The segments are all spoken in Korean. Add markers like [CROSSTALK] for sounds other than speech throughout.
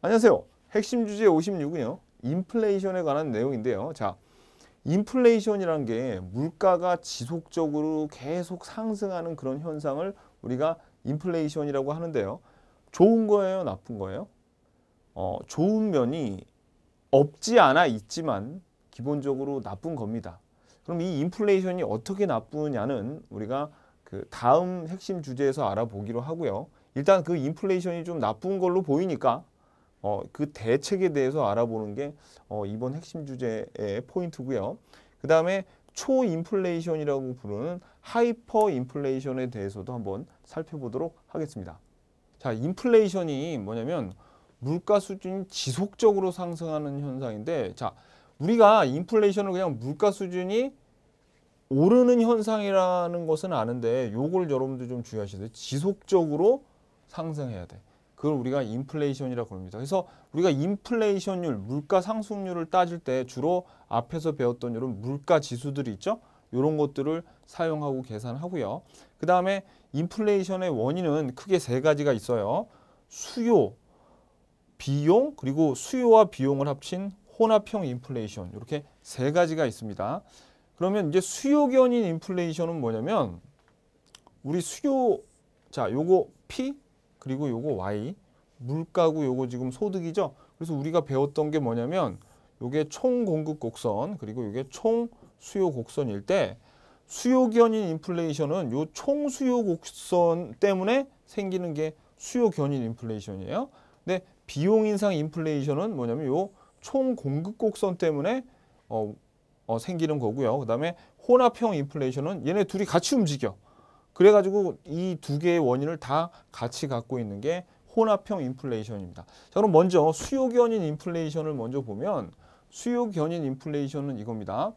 안녕하세요. 핵심 주제 56은요. 인플레이션에 관한 내용인데요. 자, 인플레이션이라는 게 물가가 지속적으로 계속 상승하는 그런 현상을 우리가 인플레이션이라고 하는데요. 좋은 거예요? 나쁜 거예요? 어, 좋은 면이 없지 않아 있지만 기본적으로 나쁜 겁니다. 그럼 이 인플레이션이 어떻게 나쁘냐는 우리가 그 다음 핵심 주제에서 알아보기로 하고요. 일단 그 인플레이션이 좀 나쁜 걸로 보이니까 어, 그 대책에 대해서 알아보는 게 어, 이번 핵심 주제의 포인트고요. 그 다음에 초인플레이션이라고 부르는 하이퍼 인플레이션에 대해서도 한번 살펴보도록 하겠습니다. 자, 인플레이션이 뭐냐면 물가 수준이 지속적으로 상승하는 현상인데 자, 우리가 인플레이션을 그냥 물가 수준이 오르는 현상이라는 것은 아는데 요걸 여러분들 좀 주의하셔야 돼요. 지속적으로 상승해야 돼. 그걸 우리가 인플레이션이라고 부릅니다. 그래서 우리가 인플레이션율, 물가 상승률을 따질 때 주로 앞에서 배웠던 이런 물가 지수들이 있죠. 이런 것들을 사용하고 계산하고요. 그 다음에 인플레이션의 원인은 크게 세 가지가 있어요. 수요, 비용, 그리고 수요와 비용을 합친 혼합형 인플레이션 이렇게 세 가지가 있습니다. 그러면 이제 수요견인 인플레이션은 뭐냐면 우리 수요 자 요거 P 그리고 요거 Y 물가구 요거 지금 소득이죠. 그래서 우리가 배웠던 게 뭐냐면 요게 총 공급 곡선 그리고 요게 총 수요 곡선일 때 수요 견인 인플레이션은 요 총 수요 곡선 때문에 생기는 게 수요 견인 인플레이션이에요. 근데 비용 인상 인플레이션은 뭐냐면 요 총 공급 곡선 때문에 어, 어, 생기는 거고요. 그다음에 혼합형 인플레이션은 얘네 둘이 같이 움직여. 그래가지고 이 두 개의 원인을 다 같이 갖고 있는 게 혼합형 인플레이션입니다. 자, 그럼 먼저 수요견인 인플레이션을 먼저 보면 수요견인 인플레이션은 이겁니다.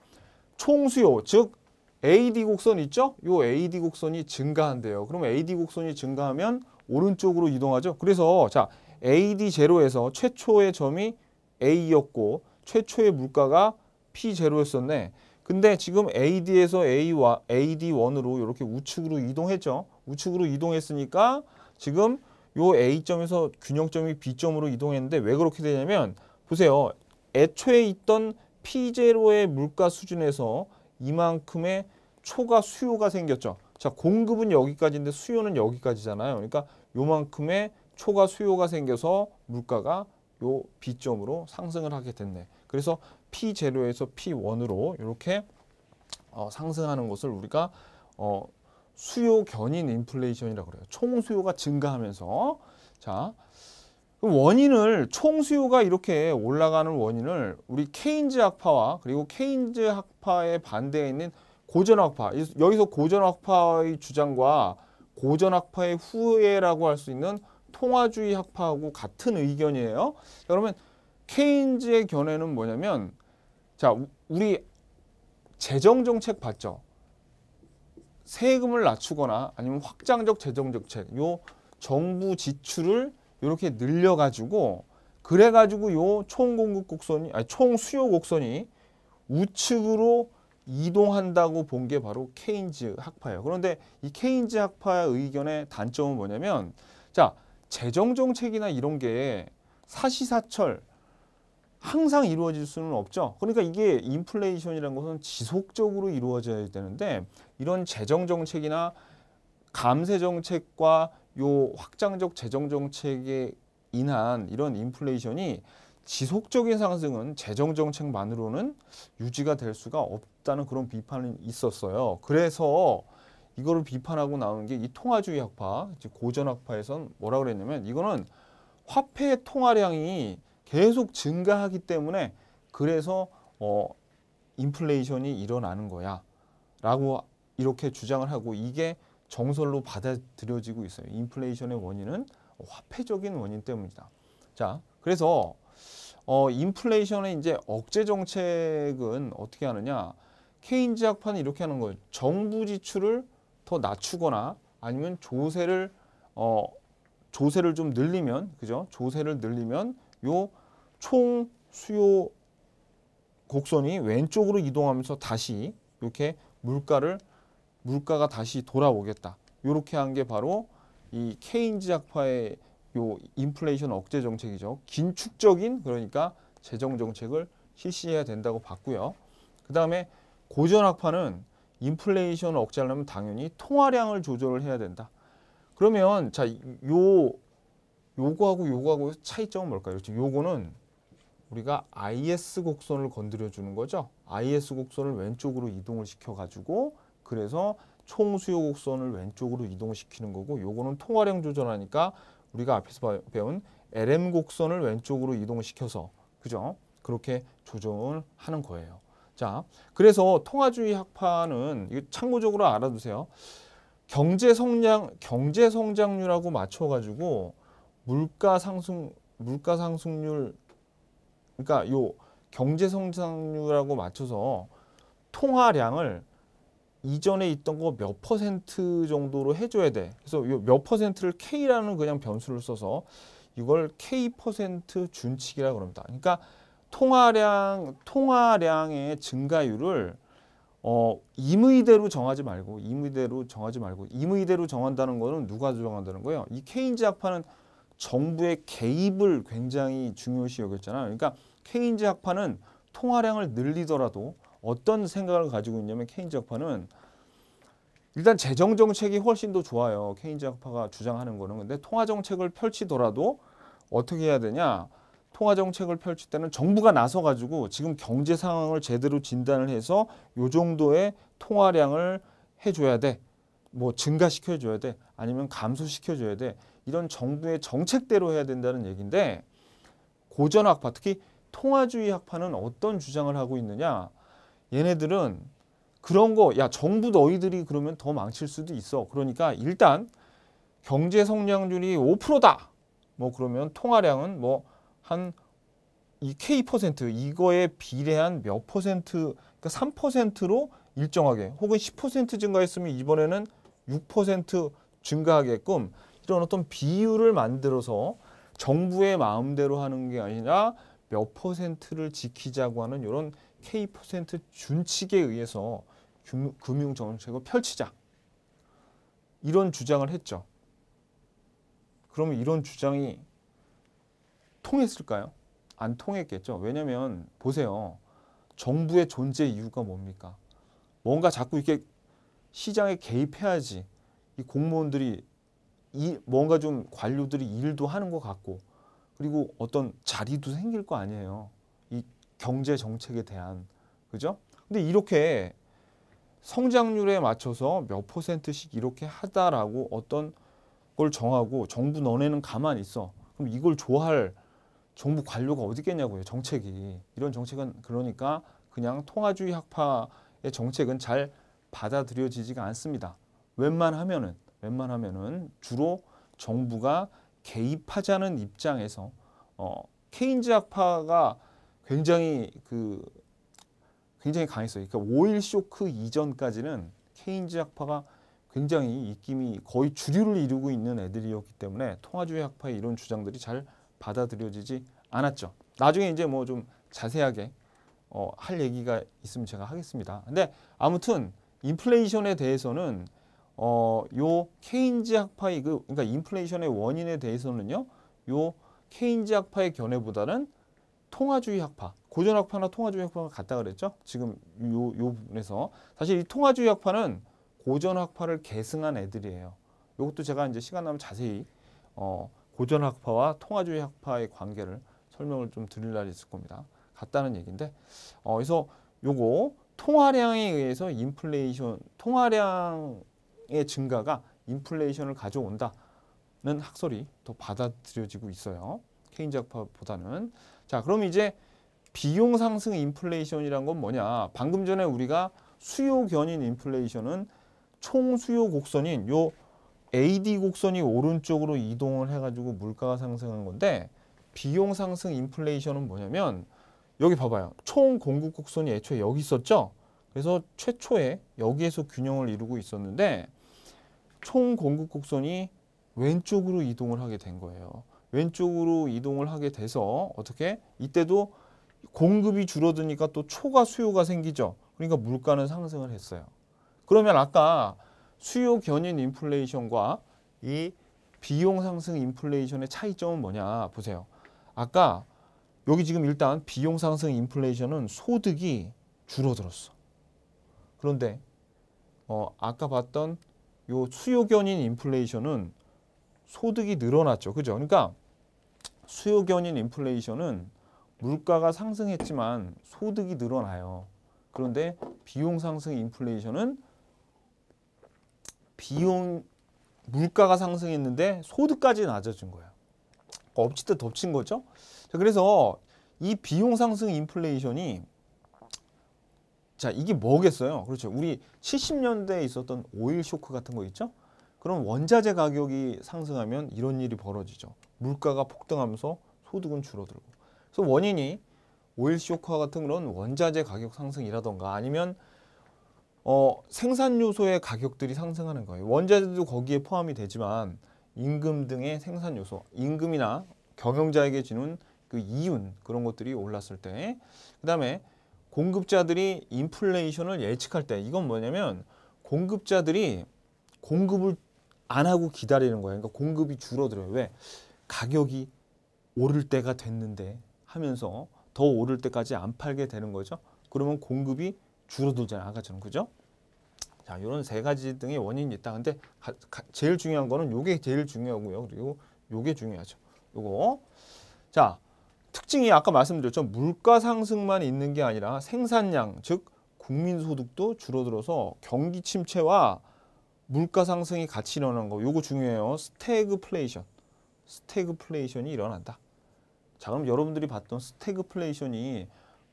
총수요, 즉 AD 곡선 있죠? 요 AD 곡선이 증가한대요. 그럼 AD 곡선이 증가하면 오른쪽으로 이동하죠. 그래서 자 AD 제에서 최초의 점이 A였고 최초의 물가가 P 제였었네 근데 지금 AD에서 A와 AD1으로 이렇게 우측으로 이동했죠. 우측으로 이동했으니까 지금 요 A점에서 균형점이 B점으로 이동했는데 왜 그렇게 되냐면 보세요. 애초에 있던 P0의 물가 수준에서 이만큼의 초과 수요가 생겼죠. 자, 공급은 여기까지인데 수요는 여기까지잖아요. 그러니까 요만큼의 초과 수요가 생겨서 물가가 요 B점으로 상승을 하게 됐네. 그래서 P0에서 P1으로 이렇게 어, 상승하는 것을 우리가 어, 수요 견인 인플레이션이라고 그래요. 총 수요가 증가하면서 자 그 원인을 총 수요가 이렇게 올라가는 원인을 우리 케인즈 학파와 그리고 케인즈 학파에 반대해 있는 고전학파 여기서 고전학파의 주장과 고전학파의 후예라고 할 수 있는 통화주의 학파하고 같은 의견이에요. 그러면 케인즈의 견해는 뭐냐면 자, 우리 재정 정책 봤죠? 세금을 낮추거나 아니면 확장적 재정 정책, 요 정부 지출을 이렇게 늘려가지고 그래가지고 요 총 공급 곡선이 아니 총 수요 곡선이 우측으로 이동한다고 본 게 바로 케인즈 학파예요. 그런데 이 케인즈 학파의 의견의 단점은 뭐냐면 자 재정 정책이나 이런 게 사시사철 항상 이루어질 수는 없죠. 그러니까 이게 인플레이션이라는 것은 지속적으로 이루어져야 되는데 이런 재정 정책이나 감세 정책과 요 확장적 재정 정책에 인한 이런 인플레이션이 지속적인 상승은 재정 정책만으로는 유지가 될 수가 없다는 그런 비판이 있었어요. 그래서 이거를 비판하고 나오게이 통화주의 학파, 고전 학파에선 뭐라 그랬냐면 이거는 화폐 통화량이 계속 증가하기 때문에 그래서 어, 인플레이션이 일어나는 거야 라고 이렇게 주장을 하고 이게 정설로 받아들여지고 있어요. 인플레이션의 원인은 화폐적인 원인 때문이다. 자, 그래서 어, 인플레이션의 이제 억제 정책은 어떻게 하느냐? 케인즈 학파는 이렇게 하는 거예요. 정부 지출을 더 낮추거나 아니면 조세를 어, 조세를 좀 늘리면 그죠? 조세를 늘리면 요총 수요 곡선이 왼쪽으로 이동하면서 다시 이렇게 물가를 물가가 다시 돌아오겠다. 이렇게 한 게 바로 이 케인즈 작파의 요 인플레이션 억제 정책이죠. 긴축적인 그러니까 재정 정책을 실시해야 된다고 봤고요. 그다음에 고전 학파는 인플레이션 억제하려면 당연히 통화량을 조절을 해야 된다. 그러면 자, 요 요거하고 요거하고 차이점은 뭘까요? 그렇죠. 요거는 우리가 IS 곡선을 건드려 주는 거죠. IS 곡선을 왼쪽으로 이동을 시켜가지고 그래서 총 수요 곡선을 왼쪽으로 이동시키는 거고 요거는 통화량 조절하니까 우리가 앞에서 배운 LM 곡선을 왼쪽으로 이동시켜서 그죠? 그렇게 조절하는 거예요. 자, 그래서 통화주의 학파는 이거 참고적으로 알아두세요. 경제 성장 경제 성장률하고 맞춰 가지고 물가 상승 물가 상승률 그러니까 요 경제 성장률하고 맞춰서 통화량을 이전에 있던 거 몇 퍼센트 정도로 해줘야 돼. 그래서 요 몇 퍼센트를 K라는 그냥 변수를 써서 이걸 K 퍼센트 준칙이라고 그럽니다. 그러니까 통화량, 통화량의 증가율을 어, 임의대로 정하지 말고 임의대로 정하지 말고 임의대로 정한다는 거는 누가 정한다는 거예요? 이 케인즈 학파는 정부의 개입을 굉장히 중요시 여겼잖아요. 그러니까 케인즈 학파는 통화량을 늘리더라도 어떤 생각을 가지고 있냐면 케인즈 학파는 일단 재정 정책이 훨씬 더 좋아요. 케인즈 학파가 주장하는 거는 근데 통화 정책을 펼치더라도 어떻게 해야 되냐? 통화 정책을 펼칠 때는 정부가 나서 가지고 지금 경제 상황을 제대로 진단을 해서 요 정도의 통화량을 해줘야 돼. 뭐 증가시켜 줘야 돼. 아니면 감소시켜 줘야 돼. 이런 정부의 정책대로 해야 된다는 얘긴데 고전 학파 특히 통화주의 학파는 어떤 주장을 하고 있느냐. 얘네들은 그런 거, 야, 정부 너희들이 그러면 더 망칠 수도 있어. 그러니까 일단 경제 성장률이 5%다. 뭐 그러면 통화량은 뭐 한이 K% 이거에 비례한 몇 퍼센트, 그러니까 3%로 일정하게 혹은 10% 증가했으면 이번에는 6% 증가하게끔 이런 어떤 비율을 만들어서 정부의 마음대로 하는 게 아니라 몇 퍼센트를 지키자고 하는 이런 K 퍼센트 준칙에 의해서 금융 정책을 펼치자. 이런 주장을 했죠. 그러면 이런 주장이 통했을까요? 안 통했겠죠. 왜냐면 보세요. 정부의 존재 이유가 뭡니까? 뭔가 자꾸 이렇게 시장에 개입해야지 이 공무원들이 이 뭔가 좀 관료들이 일도 하는 것 같고 그리고 어떤 자리도 생길 거 아니에요. 이 경제 정책에 대한 그죠? 근데 이렇게 성장률에 맞춰서 몇 퍼센트씩 이렇게 하다라고 어떤 걸 정하고 정부 너네는 가만 있어. 그럼 이걸 좋아할 정부 관료가 어디 있겠냐고요. 정책이. 이런 정책은 그러니까 그냥 통화주의 학파의 정책은 잘 받아들여지지가 않습니다. 웬만하면은 웬만하면은 주로 정부가 개입하자는 입장에서 어, 케인즈 학파가 굉장히 그 굉장히 강했어요. 그러니까 오일 쇼크 이전까지는 케인즈 학파가 굉장히 입김이 거의 주류를 이루고 있는 애들이었기 때문에 통화주의 학파의 이런 주장들이 잘 받아들여지지 않았죠. 나중에 이제 뭐 좀 자세하게 어, 할 얘기가 있으면 제가 하겠습니다. 근데 아무튼 인플레이션에 대해서는 어, 요 케인즈 학파의 그 그러니까 인플레이션의 원인에 대해서는요. 요 케인즈 학파의 견해보다는 통화주의 학파, 고전 학파나 통화주의 학파가 같다 그랬죠? 지금 요요 부분에서 사실 이 통화주의 학파는 고전 학파를 계승한 애들이에요. 요것도 제가 이제 시간 나면 자세히 어, 고전 학파와 통화주의 학파의 관계를 설명을 좀 드릴 날이 있을 겁니다. 같다는 얘기인데 어, 그래서 요거 통화량에 의해서 인플레이션 통화량 증가가 인플레이션을 가져온다는 학설이 더 받아들여지고 있어요. 케인즈학파보다는. 자, 그럼 이제 비용 상승 인플레이션이란 건 뭐냐? 방금 전에 우리가 수요 견인 인플레이션은 총 수요 곡선인 요 AD 곡선이 오른쪽으로 이동을 해가지고 물가가 상승한 건데 비용 상승 인플레이션은 뭐냐면 여기 봐봐요. 총 공급 곡선이 애초에 여기 있었죠? 그래서 최초에 여기에서 균형을 이루고 있었는데 총 공급 곡선이 왼쪽으로 이동을 하게 된 거예요. 왼쪽으로 이동을 하게 돼서 어떻게 이때도 공급이 줄어드니까 또 초과 수요가 생기죠. 그러니까 물가는 상승을 했어요. 그러면 아까 수요 견인 인플레이션과 이 비용 상승 인플레이션의 차이점은 뭐냐 보세요. 아까 여기 지금 일단 비용 상승 인플레이션은 소득이 줄어들었어. 그런데 어, 아까 봤던 요 수요견인 인플레이션은 소득이 늘어났죠. 그죠? 그러니까 수요견인 인플레이션은 물가가 상승했지만 소득이 늘어나요. 그런데 비용 상승 인플레이션은 비용 물가가 상승했는데 소득까지 낮아진 거예요. 엎치듯 덮친 거죠. 그래서 이 비용 상승 인플레이션이 자 이게 뭐겠어요? 그렇죠. 우리 70년대에 있었던 오일 쇼크 같은 거 있죠? 그럼 원자재 가격이 상승하면 이런 일이 벌어지죠. 물가가 폭등하면서 소득은 줄어들고. 그래서 원인이 오일 쇼크와 같은 그런 원자재 가격 상승이라던가 아니면 어, 생산 요소의 가격들이 상승하는 거예요. 원자재도 거기에 포함이 되지만 임금 등의 생산 요소, 임금이나 경영자에게 주는 그 이윤 그런 것들이 올랐을 때 그다음에 공급자들이 인플레이션을 예측할 때 이건 뭐냐면 공급자들이 공급을 안 하고 기다리는 거예요. 그러니까 공급이 줄어들어요. 왜? 가격이 오를 때가 됐는데 하면서 더 오를 때까지 안 팔게 되는 거죠. 그러면 공급이 줄어들잖아요. 아까처럼 그죠? 자, 이런 세 가지 등의 원인이 있다. 근데 가, 가, 제일 중요한 거는 요게 제일 중요하고요. 그리고 요게 중요하죠. 요거. 자, 특징이 아까 말씀드렸죠. 물가 상승만 있는 게 아니라 생산량, 즉 국민소득도 줄어들어서 경기 침체와 물가 상승이 같이 일어난 거. 요거 중요해요. 스태그플레이션. 스태그플레이션이 일어난다. 자, 그럼 여러분들이 봤던 스태그플레이션이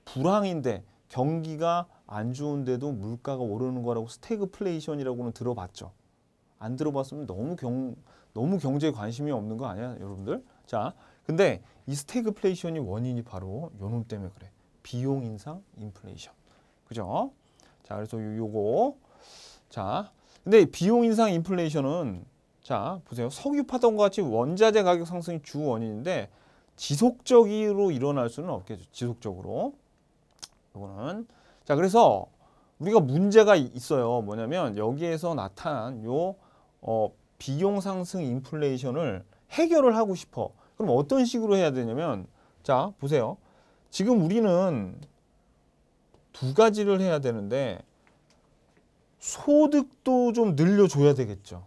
불황인데 경기가 안 좋은데도 물가가 오르는 거라고 스태그플레이션이라고는 들어봤죠. 안 들어봤으면 너무 경 너무 경제에 관심이 없는 거 아니야, 여러분들? 자, 근데 이 스태그플레이션이 원인이 바로 요놈 때문에 그래. 비용 인상 인플레이션. 그죠? 자, 그래서 요, 거 자, 근데 비용 인상 인플레이션은 자, 보세요. 석유 파동과 같이 원자재 가격 상승이 주 원인인데 지속적으로 일어날 수는 없겠죠. 지속적으로. 요거는 자, 그래서 우리가 문제가 있어요. 뭐냐면 여기에서 나타난 요 어, 비용 상승 인플레이션을 해결을 하고 싶어. 그럼 어떤 식으로 해야 되냐면 자 보세요. 지금 우리는 두 가지를 해야 되는데 소득도 좀 늘려줘야 되겠죠.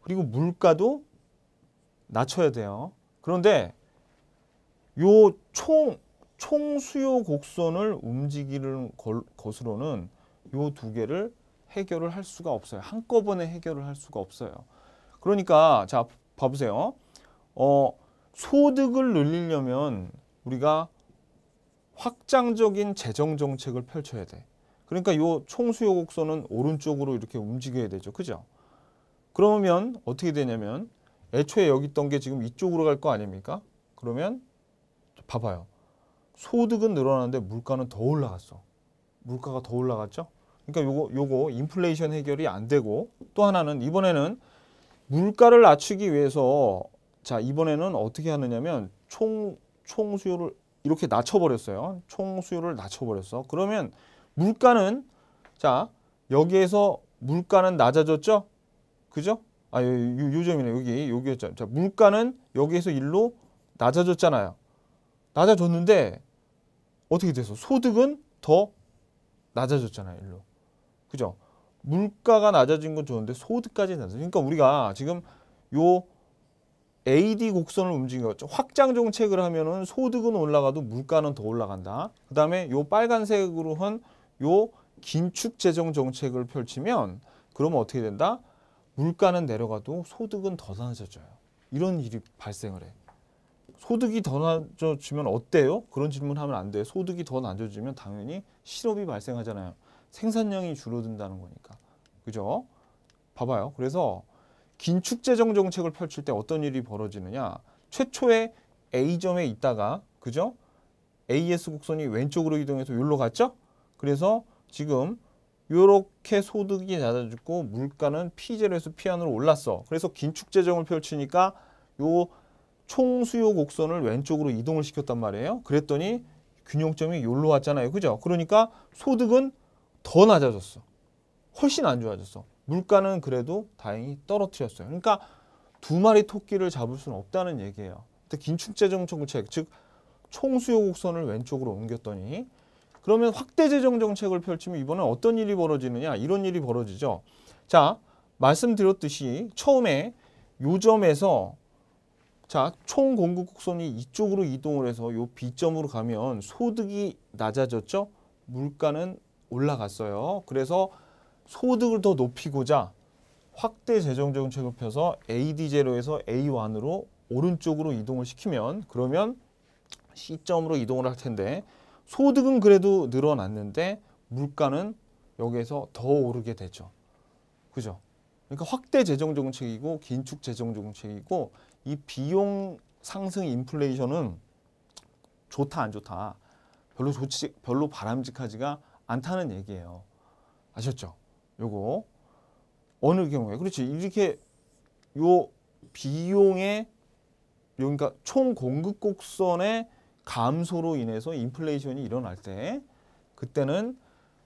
그리고 물가도 낮춰야 돼요. 그런데 요 총 총수요 곡선을 움직이는 것으로는 요 두 개를 해결을 할 수가 없어요. 한꺼번에 해결을 할 수가 없어요. 그러니까 자 봐보세요. 어 소득을 늘리려면 우리가 확장적인 재정 정책을 펼쳐야 돼. 그러니까 요 총수요 곡선은 오른쪽으로 이렇게 움직여야 되죠. 그죠? 그러면 어떻게 되냐면 애초에 여기 있던 게 지금 이쪽으로 갈 거 아닙니까? 그러면 봐봐요. 소득은 늘어나는데 물가는 더 올라갔어. 물가가 더 올라갔죠? 그러니까 요거 요거 인플레이션 해결이 안 되고 또 하나는 이번에는 물가를 낮추기 위해서 자 이번에는 어떻게 하느냐면 총, 총 수요를 이렇게 낮춰버렸어요. 총 수요를 낮춰버렸어. 그러면 물가는 자 여기에서 물가는 낮아졌죠? 그죠? 아, 요, 요, 점이네 여기, 여기였죠. 자, 물가는 여기에서 일로 낮아졌잖아요. 낮아졌는데 어떻게 돼서 소득은 더 낮아졌잖아요, 일로 그죠? 물가가 낮아진 건 좋은데 소득까지 낮아져. 그러니까 우리가 지금 요 AD 곡선을 움직였죠. 확장 정책을 하면은 소득은 올라가도 물가는 더 올라간다. 그다음에 요 빨간색으로 한요 긴축 재정 정책을 펼치면 그러면 어떻게 된다? 물가는 내려가도 소득은 더 낮아져요. 이런 일이 발생을 해. 소득이 더 낮아지면 어때요? 그런 질문하면 안 돼. 소득이 더 낮아지면 당연히 실업이 발생하잖아요. 생산량이 줄어든다는 거니까. 그죠? 봐봐요. 그래서 긴축 재정 정책을 펼칠 때 어떤 일이 벌어지느냐. 최초에 A점에 있다가 그죠? AS 곡선이 왼쪽으로 이동해서 여기로 갔죠? 그래서 지금 이렇게 소득이 낮아졌고 물가는 P0에서 P1으로 올랐어. 그래서 긴축 재정을 펼치니까 요 총수요 곡선을 왼쪽으로 이동을 시켰단 말이에요. 그랬더니 균형점이 여기로 왔잖아요. 그죠? 그러니까 소득은 더 낮아졌어. 훨씬 안 좋아졌어. 물가는 그래도 다행히 떨어뜨렸어요. 그러니까 두 마리 토끼를 잡을 수는 없다는 얘기예요. 근데 긴축재정정책, 즉 총수요 곡선을 왼쪽으로 옮겼더니 그러면 확대 재정 정책을 펼치면 이번에 어떤 일이 벌어지느냐 이런 일이 벌어지죠. 자 말씀드렸듯이 처음에 요점에서 자총 공급 곡선이 이쪽으로 이동을 해서 요 B점으로 가면 소득이 낮아졌죠. 물가는 올라갔어요. 그래서 소득을 더 높이고자 확대 재정정책을 펴서 AD0에서 A1으로 오른쪽으로 이동을 시키면 그러면 C점으로 이동을 할 텐데 소득은 그래도 늘어났는데 물가는 여기에서 더 오르게 되죠. 그죠? 그러니까 확대 재정정책이고 긴축 재정정책이고 이 비용 상승 인플레이션은 좋다 안 좋다 별로 좋지 별로 바람직하지가 않다는 얘기예요. 아셨죠? 요거 어느 경우에 그렇지 이렇게 요 비용의 그러니까 총 공급 곡선의 감소로 인해서 인플레이션이 일어날 때 그때는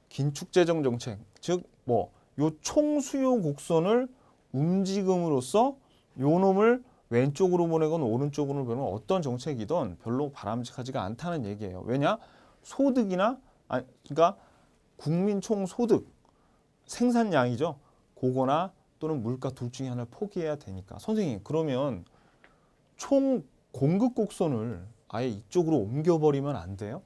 긴축 재정 정책 즉 뭐 요 총 수요 곡선을 움직임으로써 요 놈을 왼쪽으로 보내건 오른쪽으로 보내건 어떤 정책이든 별로 바람직하지가 않다는 얘기예요. 왜냐? 소득이나 아 그러니까 국민 총 소득 생산량이죠. 고거나 또는 물가 둘 중에 하나를 포기해야 되니까. 선생님 그러면 총 공급 곡선을 아예 이쪽으로 옮겨버리면 안 돼요?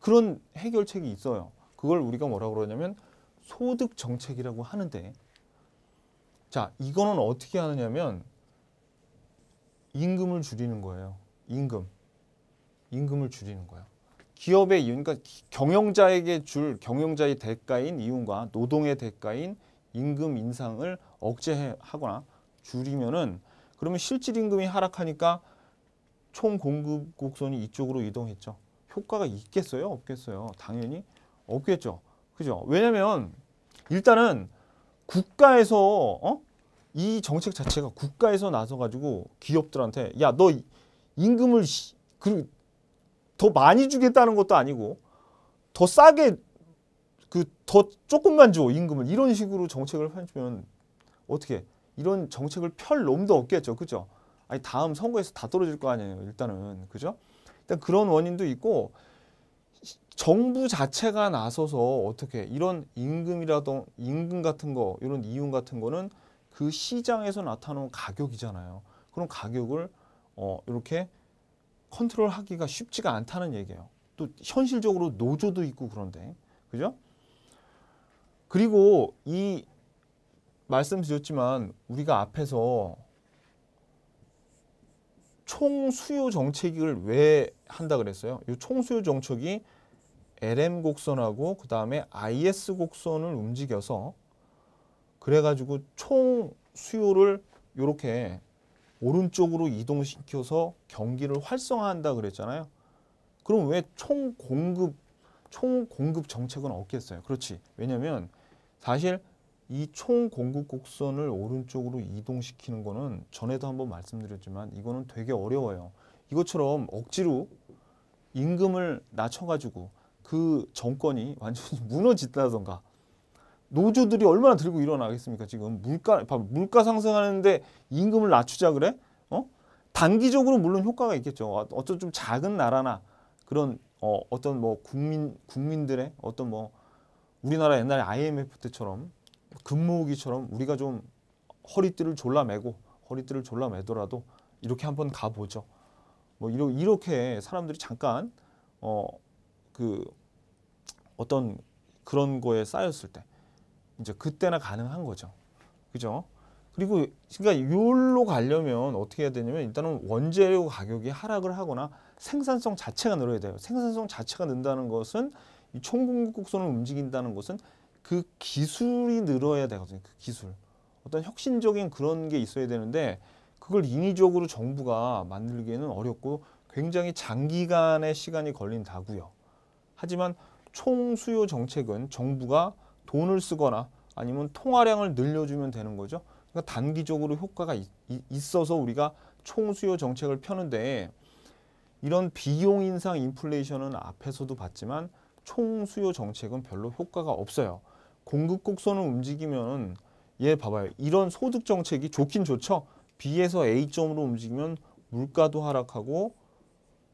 그런 해결책이 있어요. 그걸 우리가 뭐라고 그러냐면 소득 정책이라고 하는데 자 이거는 어떻게 하느냐면 임금을 줄이는 거예요. 임금. 임금을 줄이는 거예요. 기업의 이윤, 그러니까 경영자에게 줄 경영자의 대가인 이윤과 노동의 대가인 임금 인상을 억제하거나 줄이면은 그러면 실질 임금이 하락하니까 총 공급 곡선이 이쪽으로 이동했죠. 효과가 있겠어요? 없겠어요? 당연히 없겠죠. 그죠? 왜냐면 일단은 국가에서 어? 이 정책 자체가 국가에서 나서 가지고 기업들한테 야 너 임금을 그더 많이 주겠다는 것도 아니고 더 싸게 그 더 조금만 줘 임금을 이런 식으로 정책을 펴주면 어떻게 이런 정책을 펼 놈도 없겠죠 그죠 아니 다음 선거에서 다 떨어질 거 아니에요 일단은 그죠 일단 그런 원인도 있고 정부 자체가 나서서 어떻게 이런 임금이라던 임금 같은 거 이런 이윤 같은 거는 그 시장에서 나타나는 가격이잖아요 그런 가격을 어 이렇게 컨트롤하기가 쉽지가 않다는 얘기예요. 또 현실적으로 노조도 있고 그런데 그죠? 그리고 이 말씀드렸지만 우리가 앞에서 총수요 정책을 왜 한다 그랬어요? 이 총수요 정책이 LM 곡선하고 그 다음에 IS 곡선을 움직여서 그래가지고 총 수요를 이렇게 오른쪽으로 이동시켜서 경기를 활성화한다 그랬잖아요. 그럼 왜 총 공급 총 공급 정책은 없겠어요. 그렇지. 왜냐면 사실 이 총 공급 곡선을 오른쪽으로 이동시키는 거는 전에도 한번 말씀드렸지만 이거는 되게 어려워요. 이것처럼 억지로 임금을 낮춰 가지고 그 정권이 완전히 [LAUGHS] 무너진다던가 노조들이 얼마나 들고 일어나겠습니까? 지금 물가 물가 상승하는데 임금을 낮추자 그래? 어? 단기적으로 물론 효과가 있겠죠. 어, 어떤 좀 작은 나라나 그런 어, 어떤 뭐 국민 국민들의 어떤 뭐 우리나라 옛날에 IMF 때처럼 금모으기처럼 우리가 좀 허리띠를 졸라매고 허리띠를 졸라매더라도 이렇게 한번 가보죠. 뭐 이러, 이렇게 사람들이 잠깐 어그 어떤 그런 거에 쌓였을 때 이제 그때나 가능한 거죠. 그죠? 그리고 그러니까 율로 가려면 어떻게 해야 되냐면 일단은 원재료 가격이 하락을 하거나 생산성 자체가 늘어야 돼요. 생산성 자체가 는다는 것은 이 총공급 곡선을 움직인다는 것은 그 기술이 늘어야 되거든요. 그 기술. 어떤 혁신적인 그런 게 있어야 되는데 그걸 인위적으로 정부가 만들기에는 어렵고 굉장히 장기간의 시간이 걸린다고요. 하지만 총수요 정책은 정부가 돈을 쓰거나 아니면 통화량을 늘려주면 되는 거죠. 그러니까 단기적으로 효과가 있, 어서 우리가 총수요 정책을 펴는데 이런 비용 인상 인플레이션은 앞에서도 봤지만 총수요 정책은 별로 효과가 없어요. 공급 곡선을 움직이면 예 봐봐요. 이런 소득 정책이 좋긴 좋죠. B에서 A점으로 움직이면 물가도 하락하고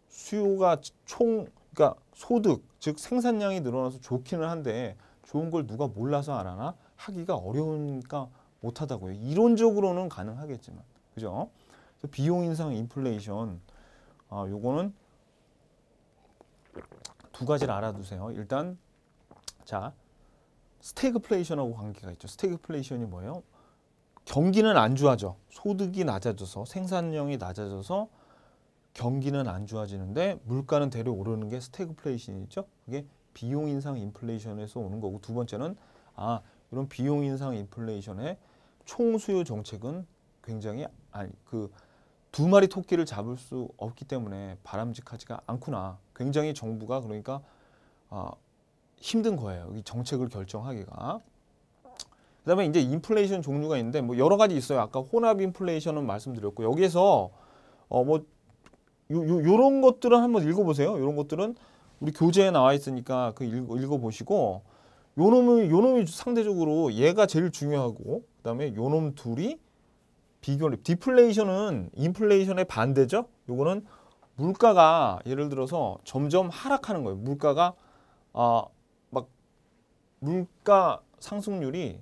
수요가 총 그러니까 소득 즉 생산량이 늘어나서 좋기는 한데 좋은 걸 누가 몰라서 안 하나? 하기가 어려우니까 못하다고요. 이론적으로는 가능하겠지만. 그죠? 비용 인상 인플레이션 아, 요거는 두 가지를 알아두세요. 일단 자 스태그플레이션하고 관계가 있죠. 스태그플레이션이 뭐예요? 경기는 안 좋아져. 소득이 낮아져서 생산량이 낮아져서 경기는 안 좋아지는데 물가는 대로 오르는 게 스태그플레이션이죠. 그게 비용 인상 인플레이션에서 오는 거고 두 번째는 아 이런 비용 인상 인플레이션의 총수요 정책은 굉장히 아니 그 두 마리 토끼를 잡을 수 없기 때문에 바람직하지가 않구나. 굉장히 정부가 그러니까 아 힘든 거예요. 이 정책을 결정하기가. 그다음에 이제 인플레이션 종류가 있는데 뭐 여러 가지 있어요. 아까 혼합 인플레이션은 말씀드렸고 여기에서 어 뭐 요, 요, 요런 것들은 한번 읽어보세요. 요런 것들은 우리 교재에 나와 있으니까 그 읽어 보시고 요 놈이 요 놈이 상대적으로 얘가 제일 중요하고 그다음에 요놈 둘이 비교를 디플레이션은 인플레이션의 반대죠. 요거는 물가가 예를 들어서 점점 하락하는 거예요. 물가가 아 막 물가 상승률이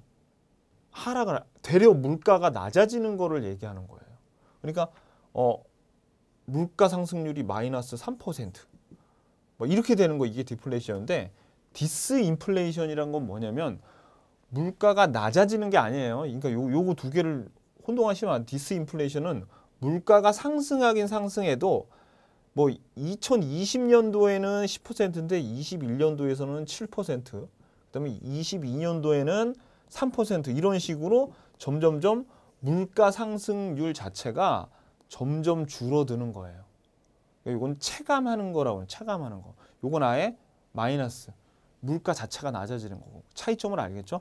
하락을 되려 물가가 낮아지는 거를 얘기하는 거예요. 그러니까 어 물가 상승률이 마이너스 3%뭐 이렇게 되는 거 이게 디플레이션인데 디스인플레이션이란 건 뭐냐면 물가가 낮아지는 게 아니에요. 그러니까 요, 요거 두 개를 혼동하시면 디스인플레이션은 물가가 상승하긴 상승해도 뭐 2020년도에는 10%인데 21년도에서는 7%, 그다음에 22년도에는 3% 이런 식으로 점점점 물가 상승률 자체가 점점 줄어드는 거예요. 이건 그러니까 체감하는 거라고 해요. 체감하는 거. 이건 아예 마이너스. 물가 자체가 낮아지는 거고. 차이점을 알겠죠?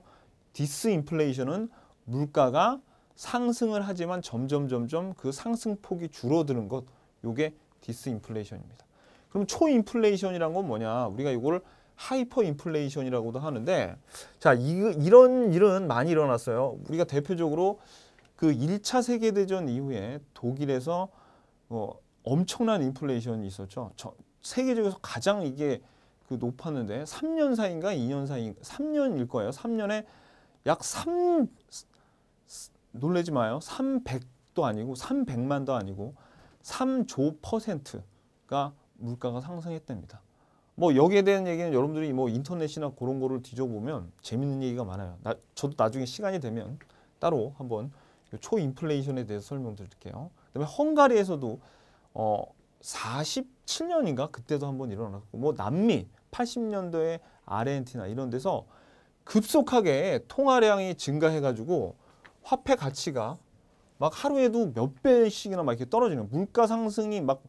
디스인플레이션은 물가가 상승을 하지만 점점 점점 그 상승폭이 줄어드는 것. 요게 디스인플레이션입니다. 그럼 초인플레이션이란 건 뭐냐? 우리가 이걸 하이퍼 인플레이션이라고도 하는데 자, 이, 이런 일은 많이 일어났어요. 우리가 대표적으로 그 1차 세계대전 이후에 독일에서 어, 엄청난 인플레이션이 있었죠. 저, 세계적에서 가장 이게 그 높았는데 3년 사이인가 2년 사이 3년일 거예요. 3년에 약 3, 놀래지 마요. 300도 아니고 300만도 아니고 3조 퍼센트가 물가가 상승했답니다. 뭐 여기에 대한 얘기는 여러분들이 뭐 인터넷이나 그런 거를 뒤져보면 재밌는 얘기가 많아요. 나, 저도 나중에 시간이 되면 따로 한번 초인플레이션에 대해서 설명드릴게요. 그다음에 헝가리에서도 어 47년인가 그때도 한번 일어났고 뭐 남미 80년도에 아르헨티나 이런 데서 급속하게 통화량이 증가해가지고 화폐 가치가 막 하루에도 몇 배씩이나 막 이렇게 떨어지는 물가 상승이 막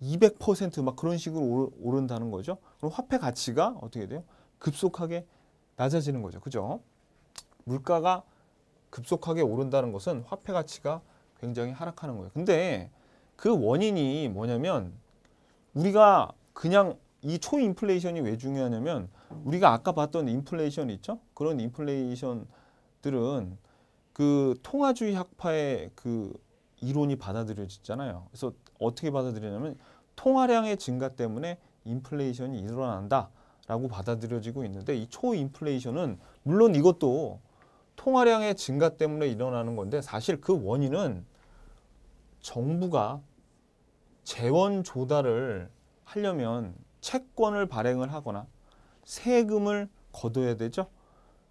200%막 그런 식으로 오른다는 거죠. 그럼 화폐 가치가 어떻게 돼요? 급속하게 낮아지는 거죠. 그죠? 물가가 급속하게 오른다는 것은 화폐 가치가 굉장히 하락하는 거예요. 근데 그 원인이 뭐냐면 우리가 그냥 이 초인플레이션이 왜 중요하냐면 우리가 아까 봤던 인플레이션 있죠? 그런 인플레이션들은 그 통화주의 학파의 그 이론이 받아들여지잖아요. 그래서 어떻게 받아들이냐면 통화량의 증가 때문에 인플레이션이 일어난다라고 받아들여지고 있는데 이 초인플레이션은 물론 이것도 통화량의 증가 때문에 일어나는 건데 사실 그 원인은 정부가 재원 조달을 하려면 채권을 발행을 하거나 세금을 거둬야 되죠.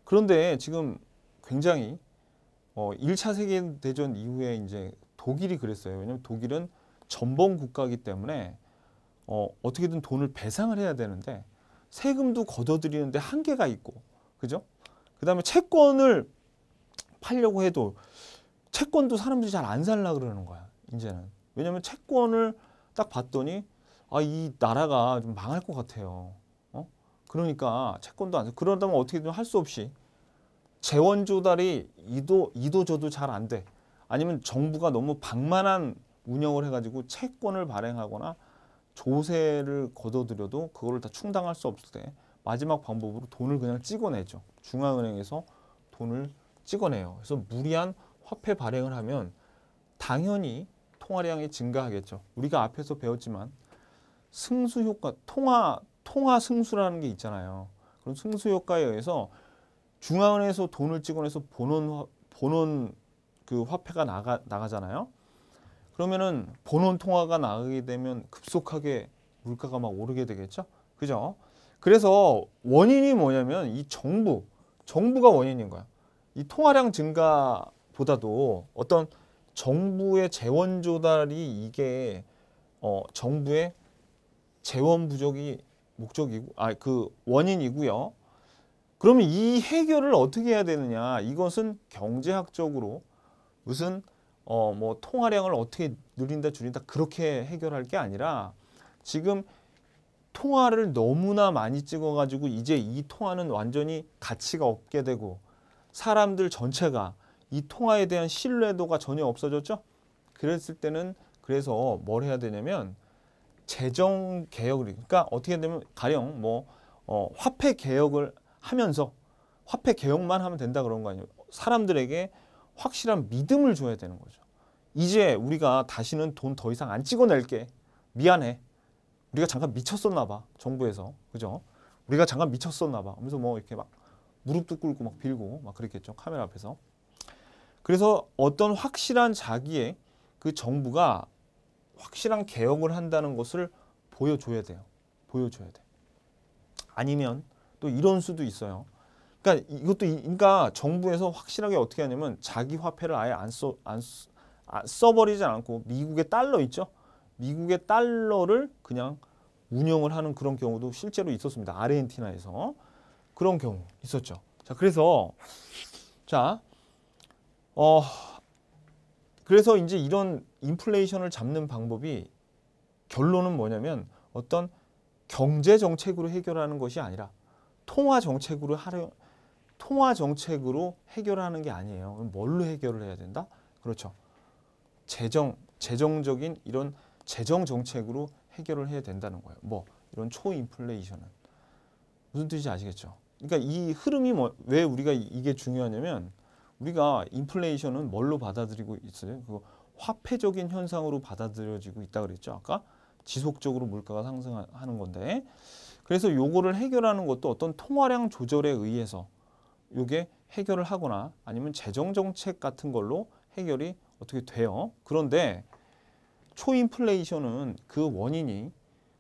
그런데 지금 굉장히 어, 1차 세계대전 이후에 이제 독일이 그랬어요. 왜냐하면 독일은 전범 국가이기 때문에 어, 어떻게든 돈을 배상을 해야 되는데 세금도 거둬들이는데 한계가 있고 그죠? 그 다음에 채권을 팔려고 해도 채권도 사람들이 잘 안 살라 그러는 거야 이제는 왜냐면 채권을 딱 봤더니 아 이 나라가 좀 망할 것 같아요. 어? 그러니까 채권도 안 사. 그러다 면 어떻게든 할 수 없이 재원 조달이 이도 이도 저도 잘 안 돼. 아니면 정부가 너무 방만한 운영을 해가지고 채권을 발행하거나 조세를 걷어들여도 그거를 다 충당할 수 없을 때 마지막 방법으로 돈을 그냥 찍어내죠. 중앙은행에서 돈을 찍어내요. 그래서 무리한 화폐 발행을 하면 당연히 통화량이 증가하겠죠. 우리가 앞에서 배웠지만 승수 효과, 통화, 통화 승수라는 게 있잖아요. 그런 승수 효과에 의해서 중앙은행에서 돈을 찍어내서 본원, 본원 그 화폐가 나가, 나가잖아요. 그러면은 본원 통화가 나가게 되면 급속하게 물가가 막 오르게 되겠죠. 그죠? 그래서 원인이 뭐냐면 이 정부, 정부가 원인인 거야. 이 통화량 증가보다도 어떤 정부의 재원 조달이 이게 어, 정부의 재원 부족이 목적이고 아 그 원인이고요. 그러면 이 해결을 어떻게 해야 되느냐? 이것은 경제학적으로 무슨 어 뭐 통화량을 어떻게 늘린다 줄인다 그렇게 해결할 게 아니라 지금 통화를 너무나 많이 찍어 가지고 이제 이 통화는 완전히 가치가 없게 되고 사람들 전체가 이 통화에 대한 신뢰도가 전혀 없어졌죠. 그랬을 때는 그래서 뭘 해야 되냐면 재정 개혁을 그러니까 어떻게 되면 가령 뭐 어, 화폐 개혁을 하면서 화폐 개혁만 하면 된다 그런 거 아니에요. 사람들에게 확실한 믿음을 줘야 되는 거죠. 이제 우리가 다시는 돈 더 이상 안 찍어낼게. 미안해. 우리가 잠깐 미쳤었나 봐. 정부에서. 그죠? 우리가 잠깐 미쳤었나 봐. 하면서 뭐 이렇게 막 무릎도 꿇고 막 빌고 막 그랬겠죠. 카메라 앞에서. 그래서 어떤 확실한 자기의 그 정부가 확실한 개혁을 한다는 것을 보여줘야 돼요. 보여줘야 돼. 아니면 또 이런 수도 있어요. 그러니까 이것도 그러니까 정부에서 확실하게 어떻게 하냐면 자기 화폐를 아예 안 써안 아, 써버리지 않고 미국의 달러 있죠. 미국의 달러를 그냥 운영을 하는 그런 경우도 실제로 있었습니다. 아르헨티나에서 그런 경우 있었죠. 자 그래서 자 어, 그래서 이제 이런 인플레이션을 잡는 방법이 결론은 뭐냐면 어떤 경제 정책으로 해결하는 것이 아니라 통화 정책으로 하려 통화 정책으로 해결하는 게 아니에요. 그럼 뭘로 해결을 해야 된다? 그렇죠. 재정 재정적인 이런 재정 정책으로 해결을 해야 된다는 거예요. 뭐 이런 초인플레이션은 무슨 뜻인지 아시겠죠? 그러니까 이 흐름이 뭐, 왜 우리가 이게 중요하냐면 우리가 인플레이션은 뭘로 받아들이고 있어요? 그거 화폐적인 현상으로 받아들여지고 있다 그랬죠. 아까 지속적으로 물가가 상승하는 건데 그래서 요거를 해결하는 것도 어떤 통화량 조절에 의해서 요게 해결을 하거나 아니면 재정 정책 같은 걸로 해결이 어떻게 돼요. 그런데 초인플레이션은 그 원인이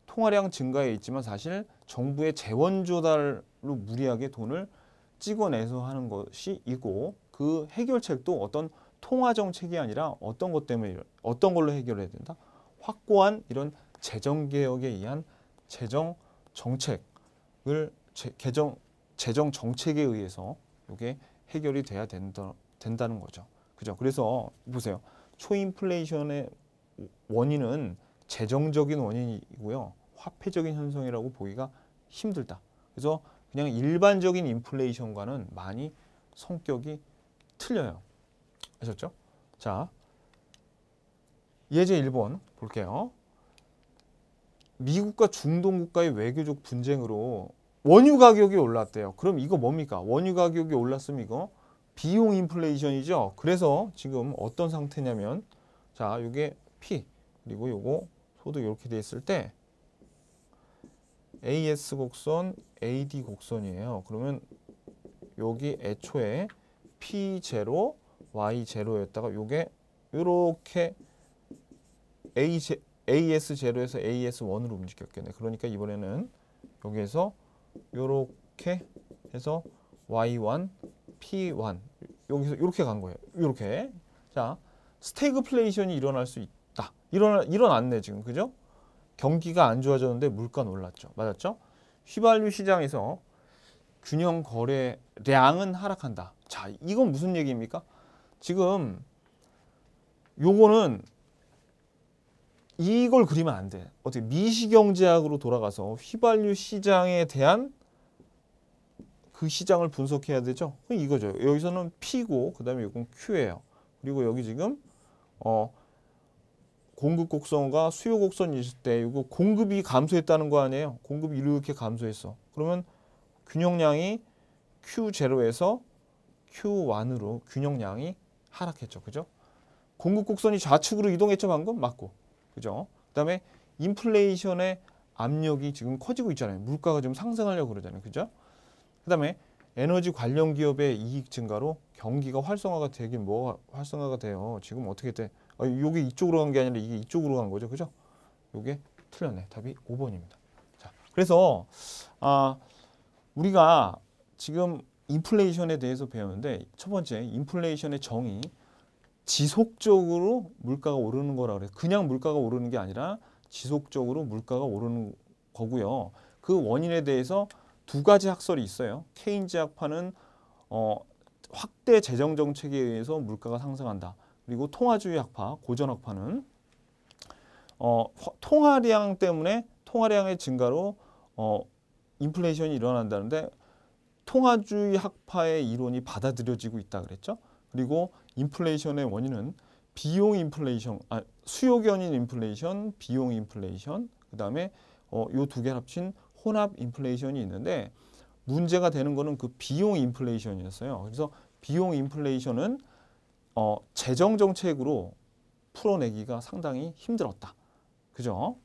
통화량 증가에 있지만 사실 정부의 재원 조달로 무리하게 돈을 찍어내서 하는 것이 이고 그 해결책도 어떤 통화 정책이 아니라 어떤 것 때문에 어떤 걸로 해결해야 된다? 확고한 이런 재정 개혁에 의한 재정 정책을 개정 재정 정책에 의해서 이게 해결이 돼야 된다, 된다는 거죠. 그죠? 그래서 보세요. 초인플레이션의 원인은 재정적인 원인이고요. 화폐적인 현상이라고 보기가 힘들다. 그래서 그냥 일반적인 인플레이션과는 많이 성격이 틀려요. 아셨죠? 자, 예제 1번 볼게요. 미국과 중동국가의 외교적 분쟁으로 원유 가격이 올랐대요. 그럼 이거 뭡니까? 원유 가격이 올랐으면 이거 비용 인플레이션이죠. 그래서 지금 어떤 상태냐면 자, 이게 P 그리고 요거 소득 이렇게 돼 있을 때 AS 곡선, AD 곡선이에요. 그러면 여기 애초에 P0, Y0였다가 요게 요렇게 A, AS0에서 AS1으로 움직였겠네. 그러니까 이번에는 여기에서 요렇게 해서 Y1, P1 여기서 요렇게간 거예요. 요렇게 자, 스태그플레이션이 일어날 수 있다. 일어나, 일어났네 지금. 그죠? 경기가 안 좋아졌는데 물가는 올랐죠. 맞았죠? 휘발유 시장에서 균형 거래량은 하락한다. 자, 이건 무슨 얘기입니까? 지금 요거는 이걸 그리면 안 돼. 어떻게 미시경제학으로 돌아가서 휘발유 시장에 대한 그 시장을 분석해야 되죠. 이거죠. 여기서는 P고 그다음에 이건 Q예요. 그리고 여기 지금 어 공급 곡선과 수요 곡선이 있을 때 이거 공급이 감소했다는 거 아니에요. 공급이 이렇게 감소했어. 그러면 균형량이 Q0에서 Q1으로 균형량이 하락했죠. 그죠? 공급 곡선이 좌측으로 이동했죠. 방금 맞고. 그죠? 그다음에 인플레이션의 압력이 지금 커지고 있잖아요. 물가가 좀 상승하려고 그러잖아요. 그죠? 그다음에 에너지 관련 기업의 이익 증가로 경기가 활성화가 되긴 뭐가 활성화가 돼요. 지금 어떻게 돼? 아, 요게 이쪽으로 간 게 아니라 이게 이쪽으로 간 거죠. 그죠? 요게 틀렸네. 답이 5번입니다. 자, 그래서 아 우리가 지금 인플레이션에 대해서 배웠는데첫 번째 인플레이션의 정의 지속적으로 물가가 오르는 거라 고그래요 그냥 물가가 오르는 게 아니라 지속적으로 물가가 오르는 거고요. 그 원인에 대해서 두 가지 학설이 있어요. 케인즈 학파는 어, 확대 재정 정책에 의해서 물가가 상승한다. 그리고 통화주의 학파, 고전 학파는 어, 통화량 때문에 통화량의 증가로 어, 인플레이션이 일어난다는데 통화주의 학파의 이론이 받아들여지고 있다 그랬죠. 그리고 인플레이션의 원인은 비용 인플레이션, 아, 수요 견인 인플레이션, 비용 인플레이션, 그다음에 어, 요두 개 합친 혼합 인플레이션이 있는데 문제가 되는 거는 그 비용 인플레이션이었어요. 그래서 비용 인플레이션은 어, 재정 정책으로 풀어내기가 상당히 힘들었다. 그죠?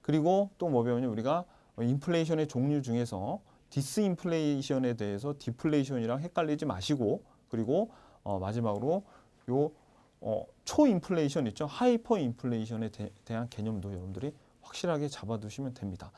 그리고 또 뭐 배우냐 우리가 인플레이션의 종류 중에서 디스인플레이션에 대해서 디플레이션이랑 헷갈리지 마시고 그리고 어, 마지막으로 요 어, 초인플레이션 있죠. 하이퍼인플레이션에 대, 한 개념도 여러분들이 확실하게 잡아두시면 됩니다.